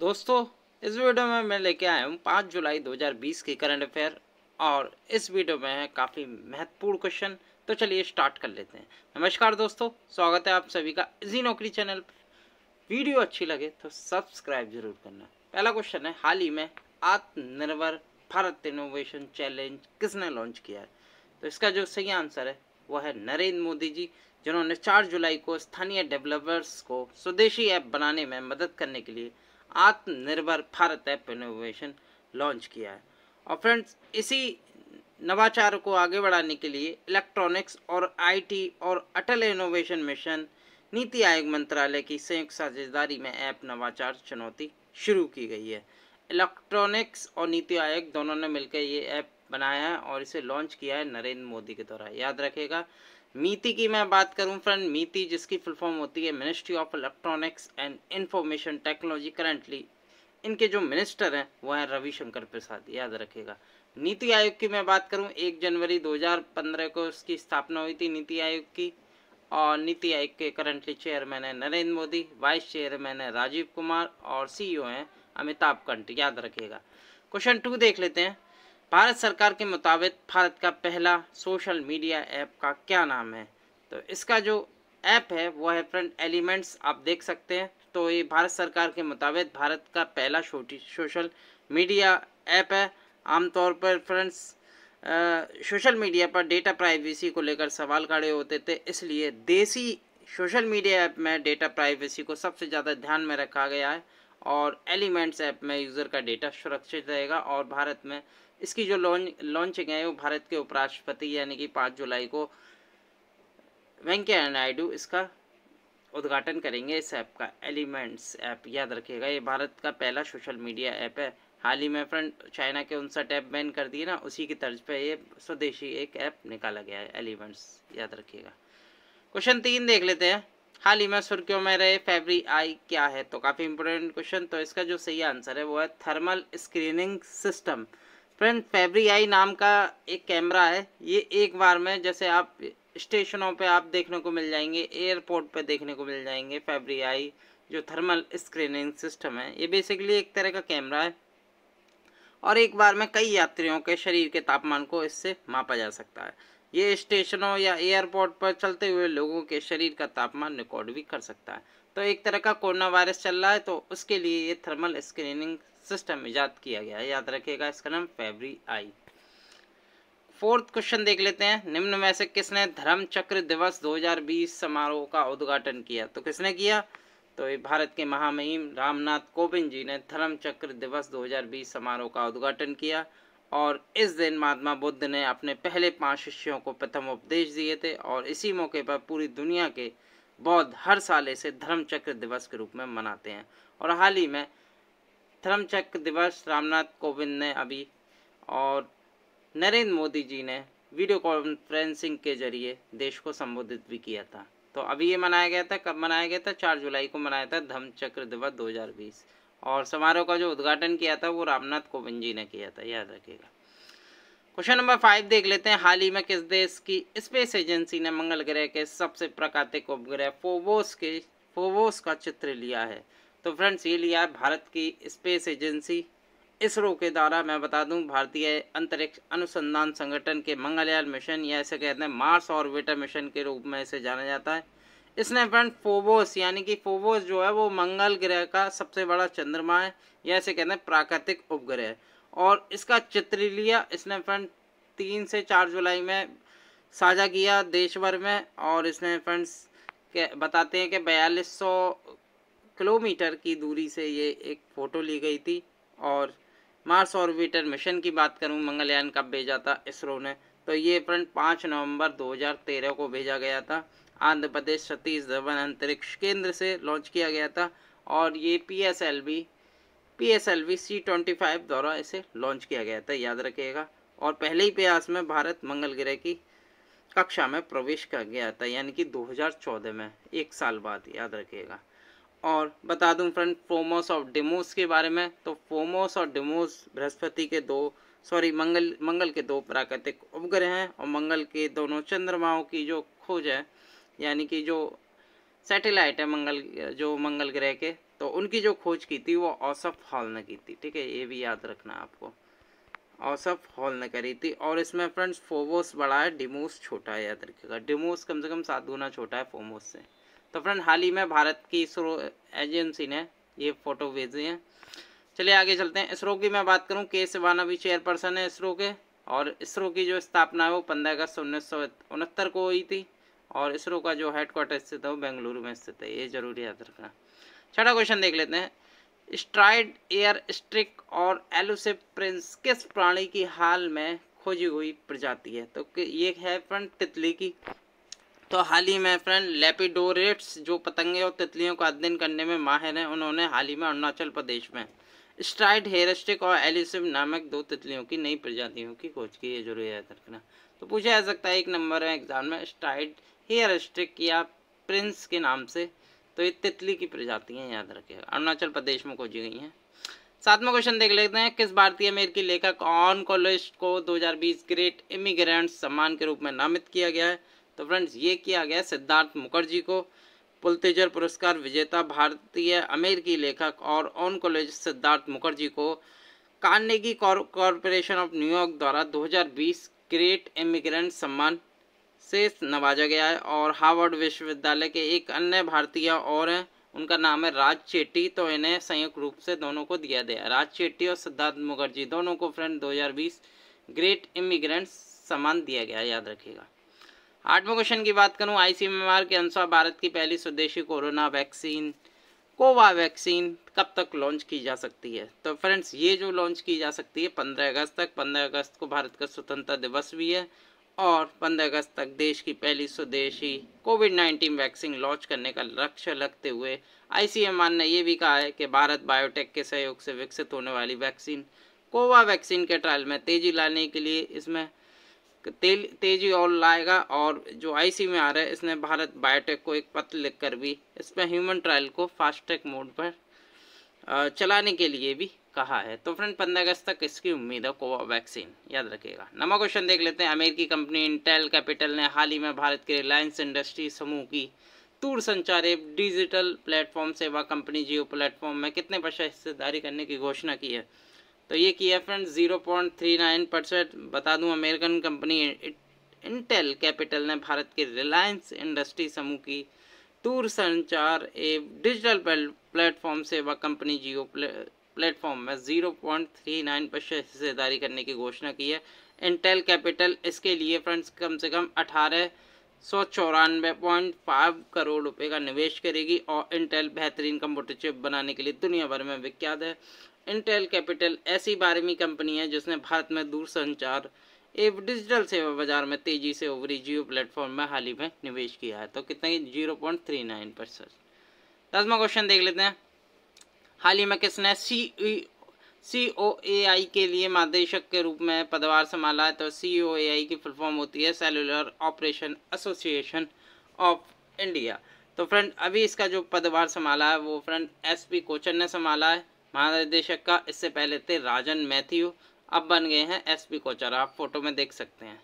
दोस्तों इस वीडियो में मैं लेके आया हूँ पाँच जुलाई 2020 के करंट अफेयर और इस वीडियो में है काफ़ी महत्वपूर्ण क्वेश्चन तो चलिए स्टार्ट कर लेते हैं नमस्कार दोस्तों स्वागत है आप सभी का इसी नौकरी चैनल वीडियो अच्छी लगे तो सब्सक्राइब जरूर करना पहला क्वेश्चन है हाल ही में आत्मनिर्भर भारत इनोवेशन चैलेंज किसने लॉन्च किया है तो इसका जो सही आंसर है वह है नरेंद्र मोदी जी जिन्होंने 4 जुलाई को स्थानीय डेवलपर्स को स्वदेशी ऐप बनाने में मदद करने के लिए आत्मनिर्भर भारत ऐप इनोवेशन लॉन्च किया है और फ्रेंड्स इसी नवाचार को आगे बढ़ाने के लिए इलेक्ट्रॉनिक्स और आईटी और अटल इनोवेशन मिशन नीति आयोग मंत्रालय की संयुक्त साझेदारी में ऐप नवाचार चुनौती शुरू की गई है इलेक्ट्रॉनिक्स और नीति आयोग दोनों ने मिलकर ये ऐप बनाया है और इसे लॉन्च किया है नरेंद्र मोदी के द्वारा याद रखेगा मीति की मैं बात करूं फ्रेंड मीति जिसकी फुल फॉर्म होती है ministry of electronics and information technology currently इनके जो मिनिस्टर हैं वो हैं रविशंकर प्रसाद याद रखेगा नीति आयोग की मैं बात करूं एक जनवरी 2015 को उसकी स्थापना हुई थी नीति आयोग की और नीति आयोग के करंटली चेयरमैन है नरेंद्र मोदी वाइस चेयरमैन है राजीव कुमार और सीईओ e हैं अमिताभ कंट याद रखेगा क्वेश्चन टू देख लेते हैं भारत सरकार के मुताबिक भारत का पहला सोशल मीडिया ऐप का क्या नाम है तो इसका जो ऐप है वो है फ्रेंड एलिमेंट्स आप देख सकते हैं तो ये भारत सरकार के मुताबिक भारत का पहला छोटी सोशल मीडिया ऐप है आमतौर पर फ्रेंड्स सोशल मीडिया पर डेटा प्राइवेसी को लेकर सवाल खड़े होते थे इसलिए देसी सोशल मीडिया ऐप में डेटा प्राइवेसी को सबसे ज़्यादा ध्यान में रखा गया है और एलिमेंट्स ऐप में यूज़र का डेटा सुरक्षित रहेगा और भारत में इसकी जो लॉन्च लॉन्चिंग है वो भारत के उपराष्ट्रपति यानी कि पाँच जुलाई को वेंकैया नायडू इसका उद्घाटन करेंगे इस ऐप का एलिमेंट्स ऐप याद रखिएगा ये भारत का पहला सोशल मीडिया ऐप है हाल ही में फ्रेंड चाइना के उनसठ ऐप बैन कर दिए ना उसी की तर्ज पर ये स्वदेशी एक ऐप निकाला गया है एलिमेंट्स याद रखिएगा क्वेश्चन तीन देख लेते हैं हाल ही में सुर्खियों में रहे फेबरी आई क्या है तो काफ़ी इंपॉर्टेंट क्वेश्चन तो इसका जो सही आंसर है वो है thermal screening system friend Febri Eye नाम का एक कैमरा है ये एक बार में जैसे आप स्टेशनों पे आप देखने को मिल जाएंगे एयरपोर्ट पे देखने को मिल जाएंगे फेबरी आई जो थर्मल स्क्रीनिंग सिस्टम है ये बेसिकली एक तरह का कैमरा है और एक बार में कई यात्रियों के शरीर के तापमान को इससे मापा जा सकता है ये स्टेशनों या एयरपोर्ट पर चलते हुए लोगों के शरीर का तापमान रिकॉर्ड भी कर सकता है तो एक तरह का कोरोना वायरस चल रहा है तो उसके लिए ये थर्मल स्क्रीनिंग सिस्टम ईजाद किया गया है याद रखिएगा इसका नाम फेबरी आई फोर्थ क्वेश्चन देख लेते हैं निम्न में से किसने धर्म चक्र दिवस 2020 समारोह का उद्घाटन किया तो किसने किया तो ये भारत के महामहिम रामनाथ कोविंद जी ने धर्म चक्र दिवस 2020 समारोह का उद्घाटन किया और इस दिन महात्मा बुद्ध ने अपने पहले पांच शिष्यों को प्रथम उपदेश दिए थे और इसी मौके पर पूरी दुनिया के बौद्ध हर साल इसे धर्म चक्र दिवस के रूप में मनाते हैं और हाल ही में धर्मचक्र दिवस रामनाथ कोविंद ने अभी और नरेंद्र मोदी जी ने वीडियो कॉन्फ्रेंसिंग के जरिए देश को संबोधित भी किया था तो अभी ये मनाया गया था कब मनाया गया था चार जुलाई को मनाया था धर्मचक्र दिवस 2020 और समारोह का जो उद्घाटन किया था वो रामनाथ कोविंद जी ने किया था याद रखिएगा क्वेश्चन नंबर फाइव देख लेते हैं हाल ही में किस देश की स्पेस एजेंसी ने मंगल ग्रह के सबसे प्राकृतिक उपग्रह फोवोस के फोवोस का चित्र लिया है तो फ्रेंड्स ये लिया है भारत की स्पेस एजेंसी इसरो के द्वारा मैं बता दूं भारतीय अंतरिक्ष अनुसंधान संगठन के मंगलयान मिशन या इसे कहते हैं मार्स ऑर्बिटर मिशन के रूप में इसे जाना जाता है इसने फ्रेंड फोबोस यानी कि फोबोस जो है वो मंगल ग्रह का सबसे बड़ा चंद्रमा है या इसे कहते हैं प्राकृतिक उपग्रह और इसका चित्रलिया इसने फ्रेंड तीन से चार जुलाई में साझा किया देश भर में और इसने फ्रेंड्स बताते हैं कि बयालीस सौ किलोमीटर की दूरी से ये एक फ़ोटो ली गई थी और मार्स ऑर्बिटर मिशन की बात करूँ मंगलयान कब भेजा था इसरो ने तो ये फ्रेंड पाँच नवंबर 2013 को भेजा गया था आंध्र प्रदेश सतीश धवन अंतरिक्ष केंद्र से लॉन्च किया गया था और ये P S L V P S L V C twenty five द्वारा इसे लॉन्च किया गया था याद रखिएगा और पहले ही प्रयास में भारत मंगल ग्रह की कक्षा में प्रवेश कर गया था यानी कि 2014 में एक साल बाद याद रखिएगा और बता दूं फ्रेंड फोमोस और डिमोस के बारे में तो फोमोस और डिमोस बृहस्पति के दो सॉरी मंगल मंगल के दो प्राकृतिक उपग्रह हैं और मंगल के दोनों चंद्रमाओं की जो खोज है यानी कि जो सैटेलाइट है मंगल जो मंगल ग्रह के तो उनकी जो खोज की थी वो औसफ हॉल ने की थी ठीक है ये भी याद रखना आपको औसफ हॉल ने करी थी और इसमें फ्रेंड्स फोवोस बड़ा है डिमोस छोटा है याद रखिएगा डिमोस कम से कम सात गुना छोटा है फोमोस से तो फ्रेंड हाल ही में भारत की इसरो एजेंसी ने ये फ़ोटो भेजी है चलिए आगे चलते हैं इसरो की मैं बात करूं के सिवाना भी चेयरपर्सन है इसरो के और इसरो की जो स्थापना है वो पंद्रह अगस्त उन्नीस को हुई थी और इसरो का जो हेडक्वार्टर स्थित है वो बेंगलुरु में स्थित है ये जरूरी याद रखना छठा क्वेश्चन देख लेते हैं स्ट्राइड एयर स्ट्रिक और एलोसिप प्रिंस किस प्राणी की हाल में खोजी हुई प्रजाति है तो ये है फ्रंट तितली की तो हाल ही में फ्रेंड लेपिडोरेट्स जो पतंगे और तितलियों का अध्ययन करने में माहिर हैं उन्होंने हाल ही में अरुणाचल प्रदेश में स्ट्राइड हेरस्टिक और एलिसिव नामक दो तितलियों की नई प्रजातियों की खोज की है जरूर याद रखना तो पूछा जा सकता है एक नंबर है एग्जाम में स्ट्राइड हेयरस्टिक या प्रिंस के नाम से तो ये तितली की प्रजातियाँ याद रखिएगा अरुणाचल प्रदेश में खोजी गई हैं सातवां क्वेश्चन देख लेते हैं किस भारतीय अमेरिकी लेखक ऑन कॉलेज को 2020 ग्रेट इमिग्रेंट सम्मान के रूप में नामित किया गया है तो फ्रेंड्स ये किया गया सिद्धार्थ मुखर्जी को पुलतेजर पुरस्कार विजेता भारतीय अमेरिकी लेखक और ऑन कॉलेज सिद्धार्थ मुखर्जी को कार्नेगी कॉरपोरेशन ऑफ न्यूयॉर्क द्वारा 2020 ग्रेट इमिग्रेंट सम्मान से नवाजा गया है और हार्वर्ड विश्वविद्यालय के एक अन्य भारतीय और उनका नाम है राज चेट्टी तो इन्हें संयुक्त रूप से दोनों को दिया गया राज चेट्टी और सिद्धार्थ मुखर्जी दोनों को फ्रेंड 2020 ग्रेट इमिग्रेंट सम्मान दिया गया याद रखिएगा आठवें क्वेश्चन की बात करूं आईसीएमआर के अनुसार भारत की पहली स्वदेशी कोरोना वैक्सीन कोवा वैक्सीन कब तक लॉन्च की जा सकती है तो फ्रेंड्स ये जो लॉन्च की जा सकती है पंद्रह अगस्त तक पंद्रह अगस्त को भारत का स्वतंत्रता दिवस भी है और 15 अगस्त तक देश की पहली स्वदेशी कोविड 19 वैक्सीन लॉन्च करने का लक्ष्य रखते हुए आईसीएमआर ने यह भी कहा है कि भारत बायोटेक के सहयोग से विकसित होने वाली वैक्सीन कोवा वैक्सीन के ट्रायल में तेजी लाने के लिए इसमें तेल तेजी और लाएगा और जो आईसी में आ रहा है इसने भारत बायोटेक को एक पत्र लिखकर भी इसमें ह्यूमन ट्रायल को फास्ट ट्रैक मोड पर चलाने के लिए भी कहा है तो फ्रेंड पंद्रह अगस्त तक इसकी उम्मीद है कोवा वैक्सीन याद रखिएगा नवा क्वेश्चन देख लेते हैं अमेरिकी कंपनी इंटेल कैपिटल ने हाल ही में भारत के रिलायंस इंडस्ट्री समूह की दूर संचार एप डिजिटल प्लेटफॉर्म सेवा कंपनी जियो प्लेटफॉर्म में कितने पैसे हिस्सेदारी करने की घोषणा की है तो ये किया friends zero point three nine percent बता दूं अमेरिकन कंपनी इंटेल कैपिटल ने भारत के रिलायंस इंडस्ट्री समूह की टूर संचार ए डिजिटल प्लेटफॉर्म सेवा कंपनी जियो प्लेटफॉर्म में zero point three nine percent हिस्सेदारी करने की घोषणा की है इंटेल कैपिटल इसके लिए फ्रेंड्स कम से कम अठारह सौ चौरानवे पॉइंट फाइव करोड़ रुपए का निवेश करेगी और इंटेल बेहतरीन कंप्यूटर चिप बनाने के लिए दुनिया भर में विख्यात है इंटेल कैपिटल ऐसी बारहवीं कंपनी है जिसने भारत में दूरसंचार एवं डिजिटल सेवा बाजार में तेजी से उभरी जियो प्लेटफॉर्म में हाल ही में निवेश किया है तो कितना zero point three nine percent दसवा क्वेश्चन देख लेते हैं हाल ही में किसने सी सी ओ ए आई के लिए महादेशक के रूप में पदवार संभाला है तो सी ओ ए आई की फुलफॉर्म होती है cellular operation association of India तो फ्रेंड अभी इसका जो पदभार संभाला है वो फ्रेंड एस पी कोचन ने संभाला है महानिदेशक का इससे पहले थे राजन मैथ्यू अब बन गए हैं एसपी कोचर आप फोटो में देख सकते हैं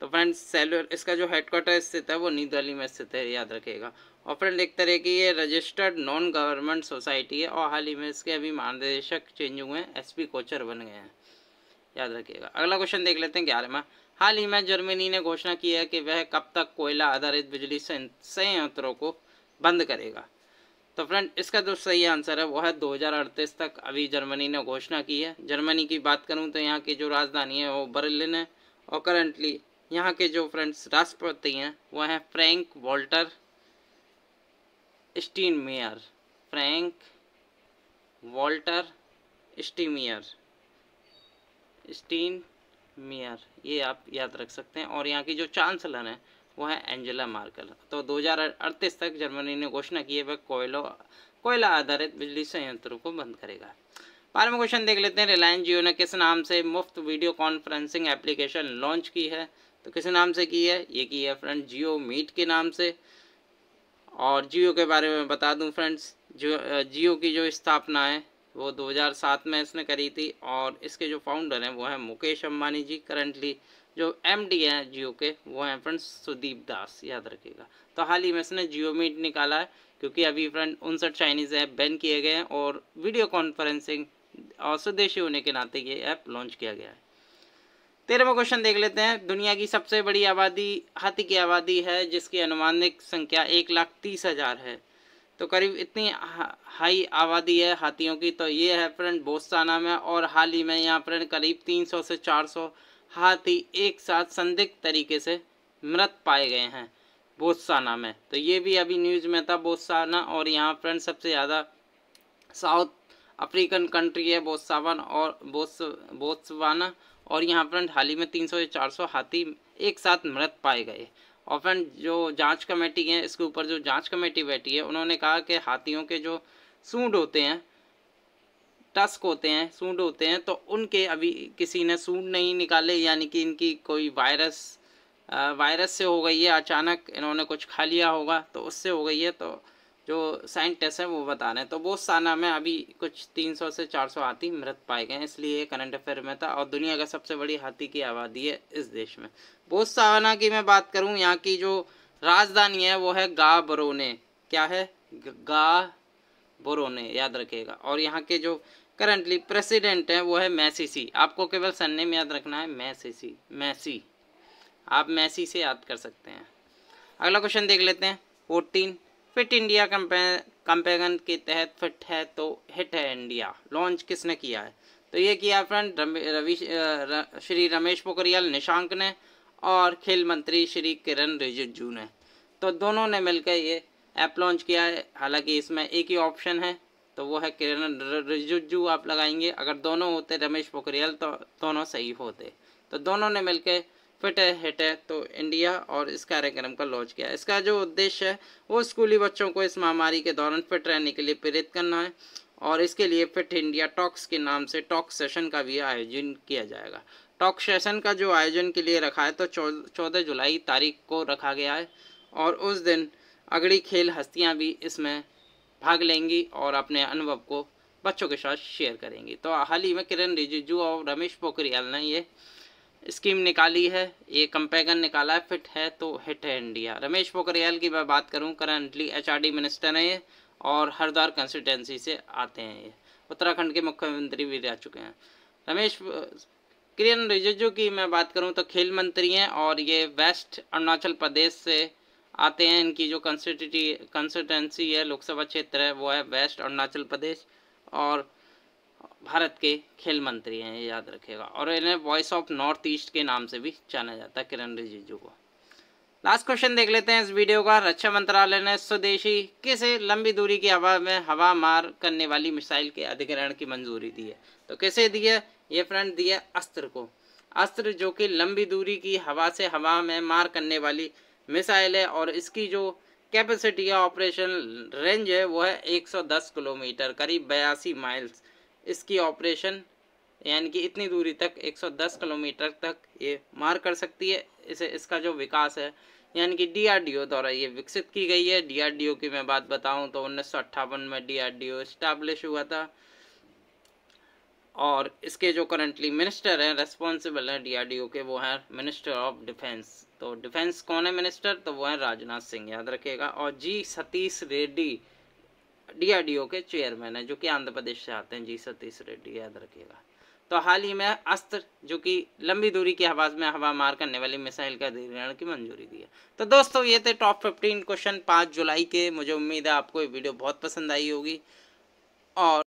तो फ्रेंड्स सेलर इसका जो हेडक्वार्टर स्थित है वो न्यू दिल्ली में स्थित है याद रखेगा और फ्रेंड एक तरह की ये रजिस्टर्ड नॉन गवर्नमेंट सोसाइटी है और हाल ही में इसके अभी महानिदेशक चेंज हुए हैं एस कोचर बन गए हैं याद रखिएगा अगला क्वेश्चन देख लेते हैं ग्यारहवा हाल ही में जर्मनी ने घोषणा की है कि वह कब तक कोयला आधारित बिजली संयंत्रों को बंद करेगा तो फ्रेंड इसका जो सही आंसर है वो है दो तक अभी जर्मनी ने घोषणा की है जर्मनी की बात करूँ तो यहाँ की जो राजधानी है वो बर्लिन है और करंटली यहाँ के जो फ्रेंड्स राष्ट्रपति हैं वो हैं Frank Walter Steinmeier Frank Walter Steinmeier Steinmeier ये आप याद रख सकते हैं और यहाँ की जो चांसलर हैं वो है एंजेला मार्कल तो दो तक जर्मनी ने घोषणा की है वह कोयलो कोयला आधारित बिजली संयंत्रों को बंद करेगा बारह में क्वेश्चन देख लेते हैं रिलायंस जियो ने किस नाम से मुफ्त वीडियो कॉन्फ्रेंसिंग एप्लीकेशन लॉन्च की है तो किस नाम से की है ये की है फ्रेंड जियो मीट के नाम से और जियो के बारे में बता दूं फ्रेंड्स जो जियो की जो स्थापना है वो 2007 में इसने करी थी और इसके जो फाउंडर हैं वो हैं मुकेश अम्बानी जी करंटली जो एम डी है जियो के वो हैं फ्रेंड्स सुदीप दास याद रखिएगा तो हाल ही में इसने जियो मीट निकाला है क्योंकि अभी फ्रेंड उनसठ चाइनीज़ ऐप बैन किए गए हैं और वीडियो कॉन्फ्रेंसिंग और स्वदेशी होने के नाते ये ऐप लॉन्च किया गया है तेरहवा क्वेश्चन देख लेते हैं दुनिया की सबसे बड़ी आबादी हाथी की आबादी है जिसकी अनुमानिक संख्या एक लाख तीस हज़ार है तो करीब इतनी हाई आबादी है हाथियों की तो ये है फ्रेंड बोस्ताना में और हाल ही में यहाँ फ्रेंड करीब तीन सौ से चार सौ हाथी एक साथ संदिग्ध तरीके से मृत पाए गए हैं बोत्साना में तो ये भी अभी न्यूज़ में था बोत्साना और यहाँ फ्रेंड सबसे ज़्यादा साउथ अफ्रीकन कंट्री है बोत्सावन और बोस बोत्सवाना और यहाँ फ्रेंड हाल ही में 300 से 400 हाथी एक साथ मृत पाए गए और फ्रेंड जो जांच कमेटी है इसके ऊपर जो जांच कमेटी बैठी है उन्होंने कहा कि हाथियों के जो सूंड होते हैं टस्क होते हैं सूंड होते हैं तो उनके अभी किसी ने सूंड नहीं निकाले यानी कि इनकी कोई वायरस वायरस से हो गई है अचानक इन्होंने कुछ खा लिया होगा तो उससे हो गई है तो जो साइंटिस्ट हैं वो बता रहे हैं तो साना में अभी कुछ 300 से 400 हाथी मृत पाए गए हैं इसलिए करंट अफेयर में था और दुनिया का सबसे बड़ी हाथी की आबादी है इस देश में साना की मैं बात करूँ यहाँ की जो राजधानी है वो है गा बरोने क्या है गा बरोने याद रखिएगा और यहाँ के जो करंटली प्रेसिडेंट हैं वो है मैसीसी आपको केवल सन्नेम याद रखना है मैसीसी मैसी आप मैसी से याद कर सकते हैं अगला क्वेश्चन देख लेते हैं फोर्टीन फिट इंडिया कंपे कंपेगन के तहत फिट है तो हिट है इंडिया लॉन्च किसने किया है तो ये किया फ्रेंड रवि श्री रमेश पोखरियाल निशांक ने और खेल मंत्री श्री किरण रिजिजू ने तो दोनों ने मिलकर ये ऐप लॉन्च किया है हालांकि इसमें एक ही ऑप्शन है तो वो है किरण रिजिजू आप लगाएंगे अगर दोनों होते रमेश पोखरियाल तो दोनों सही होते तो दोनों ने मिलकर फिट है हिट है तो इंडिया और इस कार्यक्रम का लॉन्च किया इसका जो उद्देश्य है वो स्कूली बच्चों को इस महामारी के दौरान फिट रहने के लिए प्रेरित करना है और इसके लिए फिट इंडिया टॉक्स के नाम से टॉक सेशन का भी आयोजन किया जाएगा टॉक सेशन का जो आयोजन के लिए रखा है तो चौदह जुलाई तारीख को रखा गया है और उस दिन अगड़ी खेल हस्तियाँ भी इसमें भाग लेंगी और अपने अनुभव को बच्चों के साथ शेयर करेंगी तो हाल ही में किरण रिजिजू और रमेश पोखरियाल ने ये स्कीम निकाली है ये कंपेगन निकाला है फिट है तो हिट है इंडिया रमेश पोखरियाल की मैं बात करूँ करंटली एच मिनिस्टर हैं ये और हरिद्वार कंस्टिटेंसी से आते हैं ये उत्तराखंड के मुख्यमंत्री भी रह चुके हैं रमेश किरण रिजिजू की मैं बात करूँ तो खेल मंत्री हैं और ये वेस्ट अरुणाचल प्रदेश से आते हैं इनकी जो कंस्टिटेंसी है लोकसभा क्षेत्र है वो है वेस्ट अरुणाचल प्रदेश और भारत के खेल मंत्री हैं ये याद रखेगा और इन्हें वॉइस ऑफ नॉर्थ ईस्ट के नाम से भी जाना जाता है किरण रिजिजू को लास्ट क्वेश्चन देख लेते हैं इस वीडियो का रक्षा मंत्रालय ने स्वदेशी किसे लंबी दूरी की हवा में हवा मार करने वाली मिसाइल के अधिग्रहण की मंजूरी दी है तो कैसे दिए ये फ्रंट दिए अस्त्र को अस्त्र जो कि लंबी दूरी की हवा से हवा में मार करने वाली मिसाइल है और इसकी जो कैपेसिटी या ऑपरेशन रेंज है वो है 110 किलोमीटर करीब बयासी माइल्स इसकी ऑपरेशन यानी कि इतनी दूरी तक 110 किलोमीटर तक ये मार कर सकती है इसे इसका जो विकास है यानी कि डीआरडीओ द्वारा ये विकसित की गई है डीआरडीओ की मैं बात बताऊं तो उन्नीस में डीआरडीओ आर हुआ था और इसके जो करंटली मिनिस्टर हैं रेस्पॉन्सिबल हैं डीआरडीओ के वो हैं मिनिस्टर ऑफ डिफेंस तो डिफेंस कौन है मिनिस्टर तो वो हैं राजनाथ सिंह याद रखिएगा और जी सतीश रेड्डी डीआरडीओ के चेयरमैन है जो कि आंध्र प्रदेश से आते हैं जी सतीश रेड्डी याद रखिएगा तो हाल ही में अस्त्र जो कि लंबी दूरी की आवाज़ में हवा मार करने वाली मिसाइल का अधिग्रहण की मंजूरी दी है तो दोस्तों ये थे टॉप फिफ्टीन क्वेश्चन पाँच जुलाई के मुझे उम्मीद है आपको ये वीडियो बहुत पसंद आई होगी और